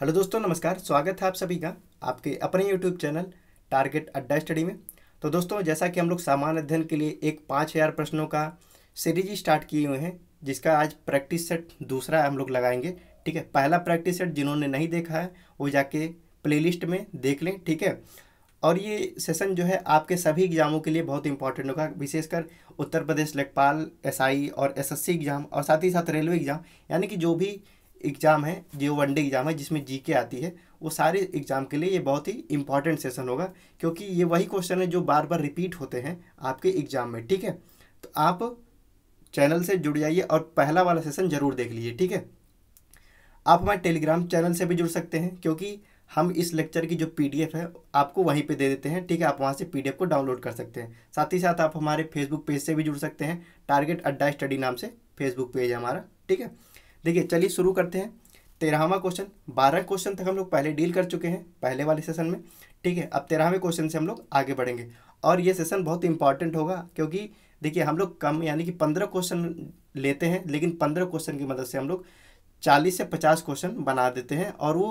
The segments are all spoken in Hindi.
हेलो दोस्तों नमस्कार स्वागत है आप सभी का आपके अपने YouTube channel Target Adda Study में तो दोस्तों जैसा कि हम लोग सामान्य अध्ययन के लिए एक पाँच हज़ार प्रश्नों का सीरीज स्टार्ट किए हुए हैं जिसका आज प्रैक्टिस सेट दूसरा हम लोग लगाएंगे ठीक है पहला प्रैक्टिस सेट जिन्होंने नहीं देखा है वो जाके प्ले में देख लें ठीक है और ये सेशन जो है आपके सभी एग्ज़ामों के लिए बहुत इंपॉर्टेंट होगा विशेषकर उत्तर प्रदेश लेखपाल एसआई और एसएससी एग्ज़ाम और साथ ही साथ रेलवे एग्ज़ाम यानी कि जो भी एग्ज़ाम है जो वनडे एग्ज़ाम है जिसमें जीके आती है वो सारे एग्ज़ाम के लिए ये बहुत ही इंपॉर्टेंट सेशन होगा क्योंकि ये वही क्वेश्चन है जो बार बार रिपीट होते हैं आपके एग्ज़ाम में ठीक है तो आप चैनल से जुड़ जाइए और पहला वाला सेशन ज़रूर देख लीजिए ठीक है आप हमारे टेलीग्राम चैनल से भी जुड़ सकते हैं क्योंकि हम इस लेक्चर की जो पी है आपको वहीं पर दे देते हैं ठीक है आप वहाँ से पी को डाउनलोड कर सकते हैं साथ ही साथ आप हमारे फेसबुक पेज से भी जुड़ सकते हैं टारगेट अड्डा स्टडी नाम से फेसबुक पेज है हमारा ठीक है देखिए चलिए शुरू करते हैं तेरहवा क्वेश्चन बारह क्वेश्चन तक हम लोग पहले डील कर चुके हैं पहले वाले सेशन में ठीक है अब तेरहवें क्वेश्चन से हम लोग आगे बढ़ेंगे और ये सेशन बहुत इंपॉर्टेंट होगा क्योंकि देखिए हम लोग कम यानी कि पंद्रह क्वेश्चन लेते हैं लेकिन पंद्रह क्वेश्चन की मदद से हम लोग चालीस से पचास क्वेश्चन बना देते हैं और वो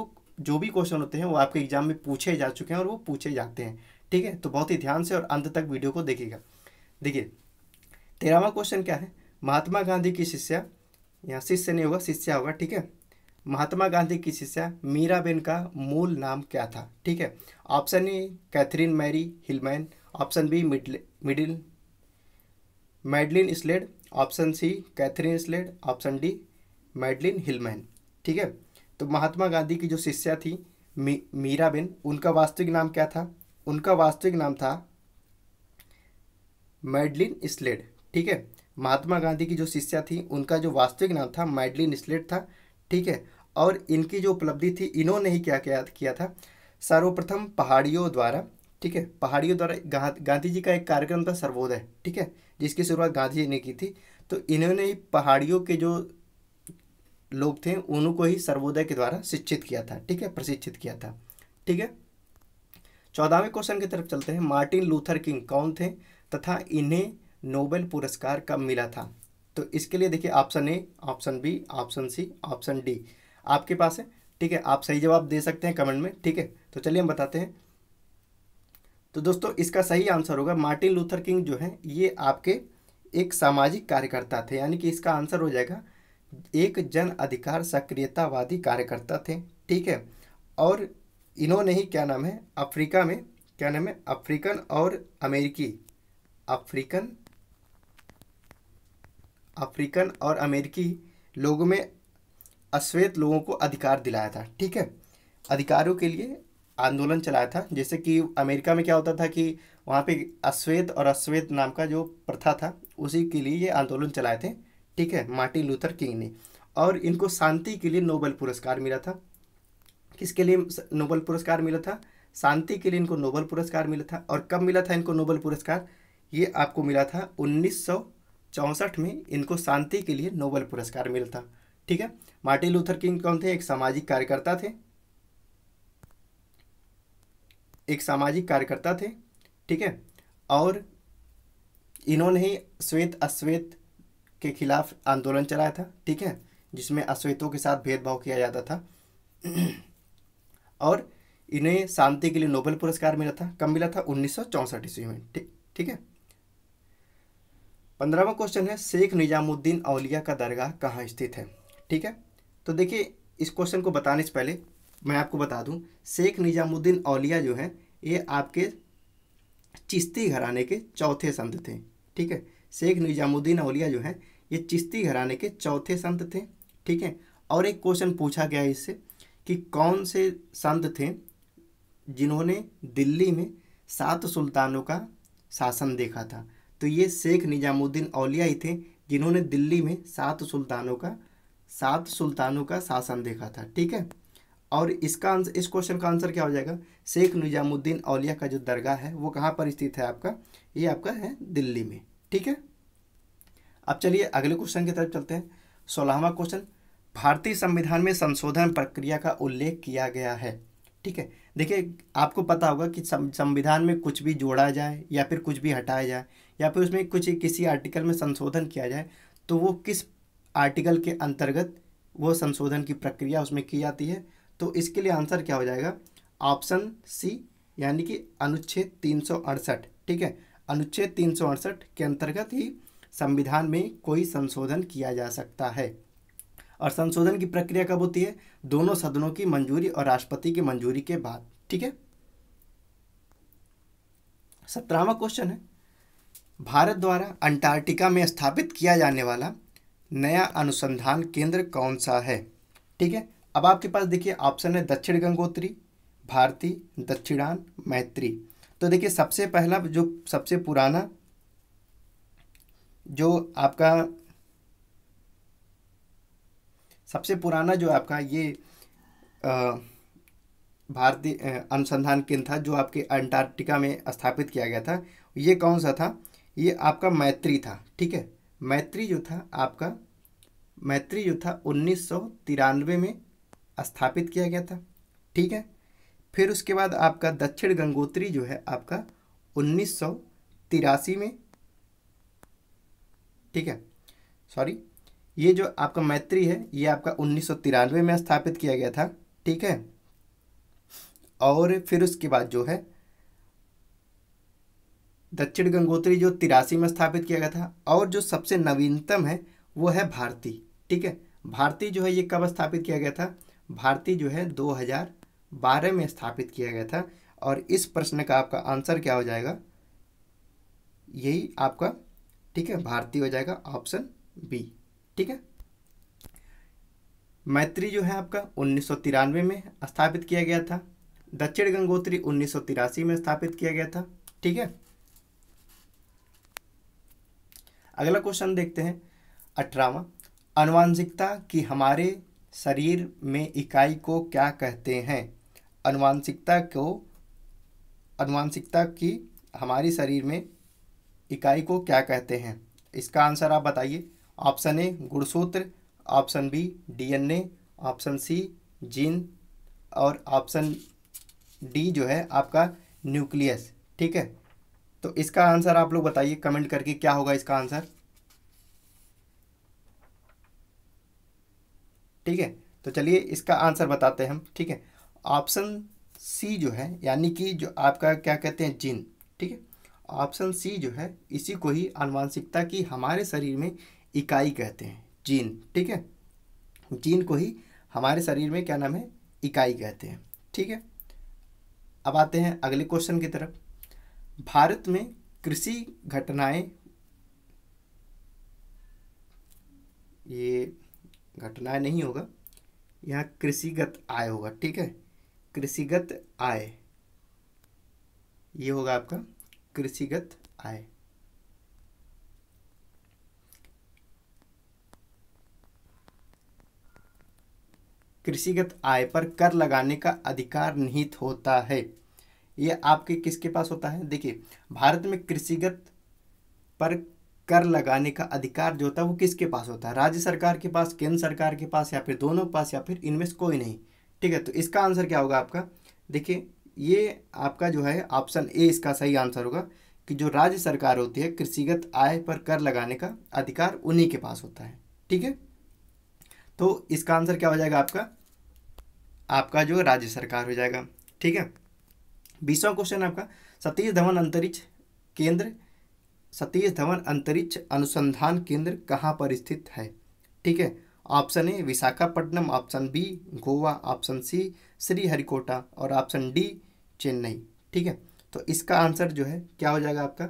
जो भी क्वेश्चन होते हैं वो आपके एग्जाम में पूछे जा चुके हैं और वो पूछे जाते हैं ठीक है तो बहुत ही ध्यान से और अंत तक वीडियो को देखिएगा देखिए तेरहवा क्वेश्चन क्या है महात्मा गांधी की शिष्या यहाँ शिष्य नहीं होगा शिष्या होगा ठीक है महात्मा गांधी की शिष्या मीराबेन का मूल नाम क्या था ठीक है option A Catherine Mary Hillman option B middle middle Madeleine Slade option C Catherine Slade option D Madeleine Hillman ठीक है तो महात्मा गांधी की जो शिष्या थी मी, मीराबेन उनका वास्तविक नाम क्या था उनका वास्तविक नाम था मैडलिन स्लेड ठीक है महात्मा गांधी की जो शिष्या थी उनका जो वास्तविक नाम था मैडली निस्लेट था ठीक है और इनकी जो उपलब्धि थी इन्होंने ही क्या क्या किया था सर्वप्रथम पहाड़ियों द्वारा ठीक है पहाड़ियों द्वारा गांधी जी का एक कार्यक्रम था सर्वोदय ठीक है जिसकी शुरुआत गांधी जी ने की थी तो इन्होंने ही पहाड़ियों के जो लोग थे उनको ही सर्वोदय के द्वारा शिक्षित किया था ठीक है प्रशिक्षित किया था ठीक है चौदहवें क्वेश्चन की तरफ चलते हैं मार्टिन लूथर किंग कौन थे तथा इन्हें नोबेल पुरस्कार कब मिला था तो इसके लिए देखिए option A option B option C option D आपके पास है ठीक है आप सही जवाब दे सकते हैं कमेंट में ठीक है तो चलिए हम बताते हैं तो दोस्तों इसका सही आंसर होगा मार्टिन लूथर किंग जो है ये आपके एक सामाजिक कार्यकर्ता थे यानी कि इसका आंसर हो जाएगा एक जन अधिकार सक्रियतावादी कार्यकर्ता थे ठीक है और इन्होंने ही क्या नाम है अफ्रीका में क्या नाम है अफ्रीकन और अमेरिकी अफ्रीकन अफ्रीकन और अमेरिकी लोगों में अश्वेत लोगों को अधिकार दिलाया था ठीक है अधिकारों के लिए आंदोलन चलाया था जैसे कि अमेरिका में क्या होता था कि वहाँ पे अश्वेत और अश्वेत नाम का जो प्रथा था उसी के लिए ये आंदोलन चलाए थे ठीक है मार्टिन लूथर किंग ने और इनको शांति के लिए नोबल पुरस्कार मिला था किसके लिए नोबेल पुरस्कार मिला था शांति के लिए इनको नोबल पुरस्कार मिला था और कब मिला था इनको नोबल पुरस्कार ये आपको मिला था उन्नीस सौ चौंसठ में इनको शांति के लिए नोबेल पुरस्कार मिलता ठीक है मार्टिन लूथर किंग कौन थे एक सामाजिक कार्यकर्ता थे एक सामाजिक कार्यकर्ता थे ठीक है और इन्होंने ही श्वेत अश्वेत के खिलाफ आंदोलन चलाया था ठीक है जिसमें अश्वेतों के साथ भेदभाव किया जाता था और इन्हें शांति के लिए नोबेल पुरस्कार मिला था कब मिला था उन्नीस ईस्वी में ठीक ठीक है पंद्रहवा क्वेश्चन है शेख निज़ामुद्दीन अलिया का दरगाह कहाँ स्थित है ठीक है तो देखिए इस क्वेश्चन को बताने से पहले मैं आपको बता दूं शेख निज़ामुद्दीन अलिया जो है ये आपके चिश्ती घराने के चौथे संत थे ठीक है शेख निज़ामुद्दीन अलिया जो है ये चिश्ती घराने के चौथे संत थे ठीक है और एक क्वेश्चन पूछा गया इससे कि कौन से संत थे जिन्होंने दिल्ली में सात सुल्तानों का शासन देखा था तो ये शेख निज़ामुद्दीन अलिया ही थे जिन्होंने दिल्ली में सात सुल्तानों का सात सुल्तानों का शासन देखा था ठीक है और इसका आंसर इस क्वेश्चन का आंसर क्या हो जाएगा शेख निज़ामुद्दीन अलिया का जो दरगाह है वो कहाँ पर स्थित है आपका ये आपका है दिल्ली में ठीक है अब चलिए अगले क्वेश्चन की तरफ चलते हैं सोलहवा क्वेश्चन भारतीय संविधान में संशोधन प्रक्रिया का उल्लेख किया गया है ठीक है देखिए आपको पता होगा कि संविधान में कुछ भी जोड़ा जाए या फिर कुछ भी हटाया जाए या फिर उसमें कुछ किसी आर्टिकल में संशोधन किया जाए तो वो किस आर्टिकल के अंतर्गत वो संशोधन की प्रक्रिया उसमें की जाती है तो इसके लिए आंसर क्या हो जाएगा ऑप्शन सी यानी कि अनुच्छेद तीन ठीक है अनुच्छेद तीन के अंतर्गत ही संविधान में कोई संशोधन किया जा सकता है और संशोधन की प्रक्रिया कब होती है दोनों सदनों की मंजूरी और राष्ट्रपति की मंजूरी के बाद ठीक है सत्रहवा क्वेश्चन है भारत द्वारा अंटार्कटिका में स्थापित किया जाने वाला नया अनुसंधान केंद्र कौन सा है ठीक है अब आपके पास देखिए ऑप्शन है दक्षिण गंगोत्री भारती दक्षिणान मैत्री तो देखिए सबसे पहला जो सबसे पुराना जो आपका सबसे पुराना जो आपका ये भारतीय अनुसंधान केंद्र था जो आपके अंटार्कटिका में स्थापित किया गया था ये कौन सा था ये आपका मैत्री था ठीक है मैत्री जो था आपका मैत्री जो था उन्नीस में स्थापित किया गया था ठीक है फिर उसके बाद आपका दक्षिण गंगोत्री जो है आपका उन्नीस में ठीक है सॉरी ये जो आपका मैत्री है ये आपका उन्नीस में स्थापित किया गया था ठीक है और फिर उसके बाद जो है दक्षिण गंगोत्री जो तिरासी में स्थापित किया गया था और जो सबसे नवीनतम है वो है भारती ठीक है भारती जो है ये कब स्थापित किया गया था भारती जो है 2012 में स्थापित किया गया था और इस प्रश्न का आपका आंसर क्या हो जाएगा यही आपका ठीक है भारती हो जाएगा ऑप्शन बी ठीक है मैत्री जो है आपका उन्नीस में स्थापित किया गया था दक्षिण गंगोत्री उन्नीस में स्थापित किया गया था ठीक है अगला क्वेश्चन देखते हैं अठारहवा अनुवांशिकता की हमारे शरीर में इकाई को क्या कहते हैं अनुवांशिकता को अनुवांशिकता की हमारे शरीर में इकाई को क्या कहते हैं इसका आंसर आप बताइए ऑप्शन ए गुणसूत्र option B DNA option C gene और ऑप्शन डी जो है आपका न्यूक्लियस ठीक है तो इसका आंसर आप लोग बताइए कमेंट करके क्या होगा इसका आंसर ठीक है तो चलिए इसका आंसर बताते हैं हम ठीक है ऑप्शन सी जो है यानी कि जो आपका क्या कहते हैं जिन ठीक है ऑप्शन सी जो है इसी को ही अनुवांशिकता की हमारे शरीर में इकाई कहते हैं जीन ठीक है जीन को ही हमारे शरीर में क्या नाम है इकाई कहते हैं ठीक है अब आते हैं अगले क्वेश्चन की तरफ भारत में कृषि घटनाएं ये घटनाएं नहीं होगा यहाँ कृषिगत आय होगा ठीक है कृषिगत आय ये होगा आपका कृषिगत आय कृषिगत आय पर कर लगाने का अधिकार निहित होता है ये आपके किसके पास होता है देखिए भारत में कृषिगत पर कर लगाने का अधिकार जो होता है वो किसके पास होता है राज्य सरकार के पास केंद्र सरकार के पास या फिर दोनों पास या फिर इनमें से कोई नहीं ठीक है तो इसका आंसर क्या होगा आपका देखिए ये आपका जो है ऑप्शन ए इसका सही आंसर होगा कि जो राज्य सरकार होती है कृषिगत आय पर कर लगाने का अधिकार उन्हीं के पास होता है ठीक है तो इसका आंसर क्या हो जाएगा आपका आपका जो राज्य सरकार हो जाएगा ठीक है बीसवा क्वेश्चन आपका सतीश धवन अंतरिक्ष केंद्र सतीश धवन अंतरिक्ष अनुसंधान केंद्र कहाँ पर स्थित है ठीक है option A Visakhapatnam option B Goa option C Sriharikota और ऑप्शन डी चेन्नई ठीक है तो इसका आंसर जो है क्या हो जाएगा आपका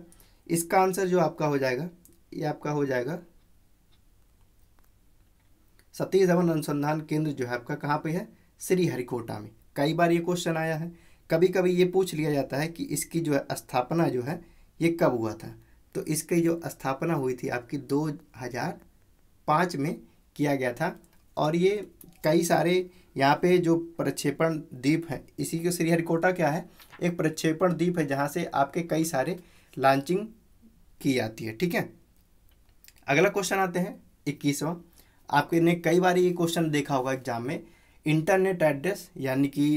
इसका आंसर जो आपका हो जाएगा ये आपका हो जाएगा सतीश धवन अनुसंधान केंद्र जो है आपका कहाँ पे है श्रीहरिकोटा में कई बार ये क्वेश्चन आया है कभी कभी ये पूछ लिया जाता है कि इसकी जो है स्थापना जो है ये कब हुआ था तो इसकी जो स्थापना हुई थी आपकी 2005 में किया गया था और ये कई सारे यहाँ पे जो प्रक्षेपण द्वीप है इसी के श्रीहरिकोटा क्या है एक प्रक्षेपण द्वीप है जहाँ से आपके कई सारे लॉन्चिंग की जाती है ठीक है अगला क्वेश्चन आते हैं इक्कीसवा आपके ने कई बार ये क्वेश्चन देखा होगा एग्जाम में इंटरनेट एड्रेस यानी कि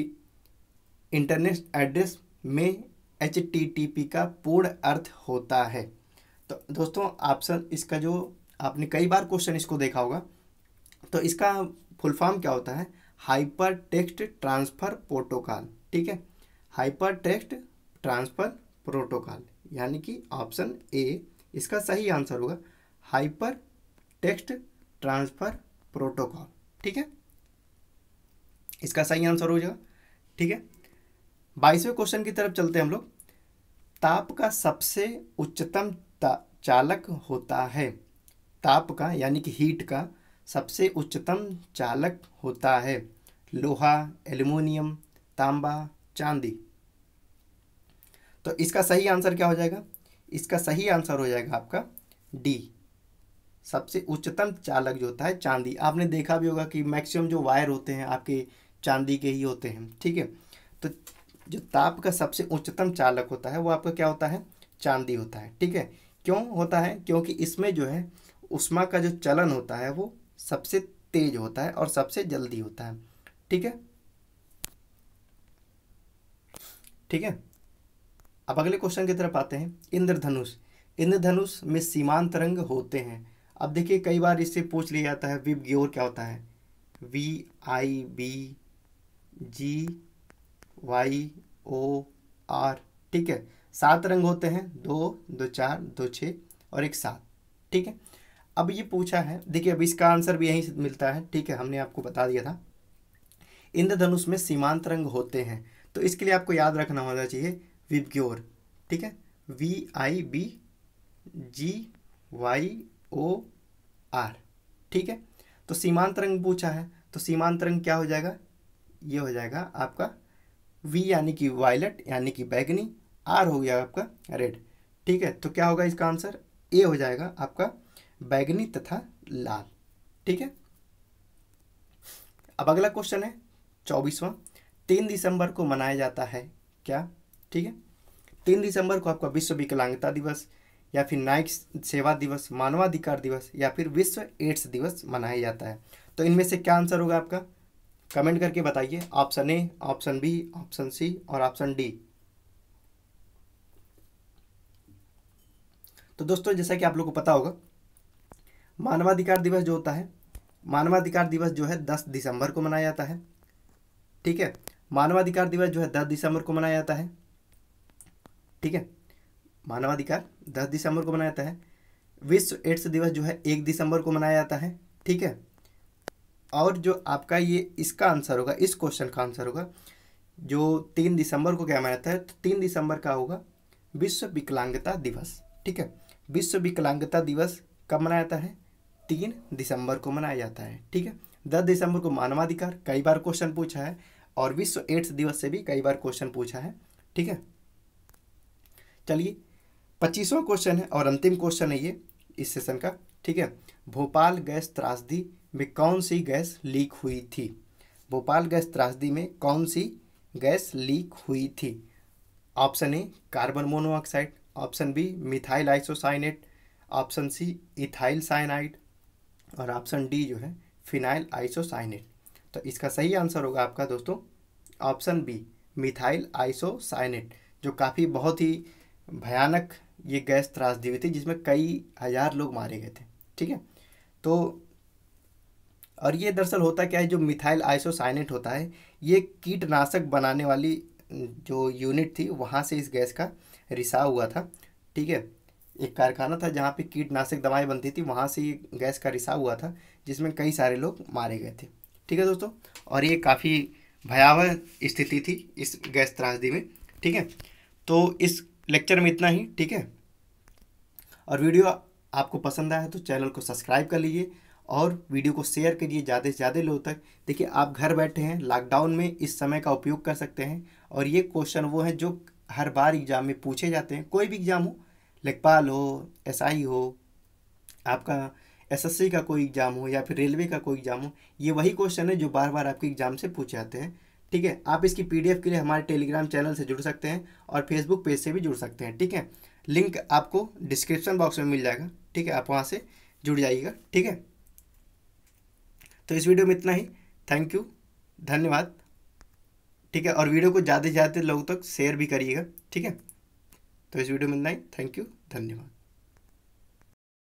इंटरनेट एड्रेस में एच का पूर्ण अर्थ होता है तो दोस्तों ऑप्शन इसका जो आपने कई बार क्वेश्चन इसको देखा होगा तो इसका फुल फॉर्म क्या होता है हाइपर टेक्स्ट ट्रांसफ़र प्रोटोकॉल ठीक है हाइपर टेक्स्ट ट्रांसफ़र प्रोटोकॉल यानी कि ऑप्शन ए इसका सही आंसर होगा हाइपर टेक्स्ट ट्रांसफ़र प्रोटोकॉल ठीक है इसका सही आंसर हो जाएगा ठीक है बाईसवें क्वेश्चन की तरफ चलते हैं हम लोग ताप का सबसे उच्चतम चालक होता है ताप का यानी कि हीट का सबसे उच्चतम चालक होता है लोहा एल्यूमिनियम तांबा चांदी तो इसका सही आंसर क्या हो जाएगा इसका सही आंसर हो जाएगा आपका डी सबसे उच्चतम चालक जो होता है चांदी आपने देखा भी होगा कि मैक्सिमम जो वायर होते हैं आपके चांदी के ही होते हैं ठीक है तो जो ताप का सबसे उच्चतम चालक होता है वो आपका क्या होता है चांदी होता है ठीक है क्यों होता है क्योंकि इसमें जो है उष्मा का जो चलन होता है वो सबसे तेज होता है और सबसे जल्दी होता है ठीक है ठीक है अब अगले क्वेश्चन की तरफ आते हैं इंद्रधनुष इंद्रधनुष में सीमांत रंग होते हैं अब देखिए कई बार इससे पूछ लिया जाता है विब ग्योर क्या होता है V I B G Y O R ठीक है सात रंग होते हैं दो दो चार दो छः और एक सात ठीक है अब ये पूछा है देखिए अब इसका आंसर भी यहीं से मिलता है ठीक है हमने आपको बता दिया था इंद्रधनुष में सीमांत रंग होते हैं तो इसके लिए आपको याद रखना होना चाहिए विबग्योर ठीक है V I B G Y O R ठीक है तो सीमांत रंग पूछा है तो सीमांत रंग क्या हो जाएगा ये हो जाएगा आपका वी यानी कि वायलट यानी कि बैगनी आर हो गया आपका रेड ठीक है तो क्या होगा इसका आंसर ए हो जाएगा आपका बैगनी तथा लाल ठीक है अब अगला क्वेश्चन है चौबीसवां तीन दिसंबर को मनाया जाता है क्या ठीक है तीन दिसंबर को आपका विश्व विकलांगता दिवस या फिर नायक सेवा दिवस मानवाधिकार दिवस या फिर विश्व एड्स दिवस मनाया जाता है तो इनमें से क्या आंसर होगा आपका कमेंट करके बताइए option A option B option C और ऑप्शन डी तो दोस्तों जैसा कि आप लोग को पता होगा मानवाधिकार दिवस जो होता है मानवाधिकार दिवस जो है दस दिसंबर को मनाया जाता है ठीक है मानवाधिकार दिवस जो है दस दिसंबर को मनाया जाता है ठीक है मानवाधिकार दस दिसंबर को मनाया जाता है विश्व एड्स दिवस जो है एक दिसंबर को मनाया जाता है ठीक है और जो आपका ये इसका आंसर होगा इस क्वेश्चन का आंसर होगा जो तीन दिसंबर को क्या मनाता है तो तीन दिसंबर का होगा विश्व विकलांगता दिवस ठीक है विश्व विकलांगता दिवस कब मनाया जाता है तीन दिसंबर को मनाया जाता है ठीक है दस दिसंबर को मानवाधिकार कई बार क्वेश्चन पूछा है और विश्व एड्स दिवस से भी कई बार क्वेश्चन पूछा है ठीक है चलिए पच्चीसवा क्वेश्चन है और अंतिम क्वेश्चन है ये इस सेशन का ठीक है भोपाल गैस त्रासदी में कौन सी गैस लीक हुई थी भोपाल गैस त्रासदी में कौन सी गैस लीक हुई थी option A carbon monoxide option B methyl isocyanate option C ethyl cyanide और ऑप्शन डी जो है फिनाइल आइसोसाइनेट तो इसका सही आंसर होगा आपका दोस्तों ऑप्शन बी मिथाइल आइसोसाइनेट जो काफ़ी बहुत ही भयानक ये गैस त्रासदी हुई थी जिसमें कई हज़ार लोग मारे गए थे ठीक है तो और ये दरअसल होता क्या है जो मिथाइल आइसोसाइनेट होता है ये कीटनाशक बनाने वाली जो यूनिट थी वहाँ से इस गैस का रिसाव हुआ था ठीक है एक कारखाना था जहाँ पे कीटनाशक दवाएं बनती थी वहाँ से ये गैस का रिसाव हुआ था जिसमें कई सारे लोग मारे गए थे ठीक है दोस्तों और ये काफ़ी भयावह स्थिति थी इस गैस त्रासदी में ठीक है तो इस लेक्चर में इतना ही ठीक है और वीडियो आपको पसंद आया तो चैनल को सब्सक्राइब कर लीजिए और वीडियो को शेयर करिए ज़्यादा से ज़्यादा लोगों तक देखिए आप घर बैठे हैं लॉकडाउन में इस समय का उपयोग कर सकते हैं और ये क्वेश्चन वो हैं जो हर बार एग्ज़ाम में पूछे जाते हैं कोई भी एग्ज़ाम हो लेखपाल हो एस हो आपका एसएससी का कोई एग्ज़ाम हो या फिर रेलवे का कोई एग्ज़ाम हो ये वही क्वेश्चन है जो बार बार आपके एग्ज़ाम से पूछे जाते हैं ठीक है आप इसकी पीडीएफ के लिए हमारे टेलीग्राम चैनल से जुड़ सकते हैं और फेसबुक पेज से भी जुड़ सकते हैं ठीक है लिंक आपको डिस्क्रिप्शन बॉक्स में मिल जाएगा ठीक है आप वहाँ से जुड़ जाइएगा ठीक है तो इस वीडियो में इतना ही थैंक यू धन्यवाद ठीक है और वीडियो को ज़्यादा से ज़्यादा लोगों तक शेयर भी करिएगा ठीक है तो इस वीडियो में इतना ही थैंक यू धन्यवाद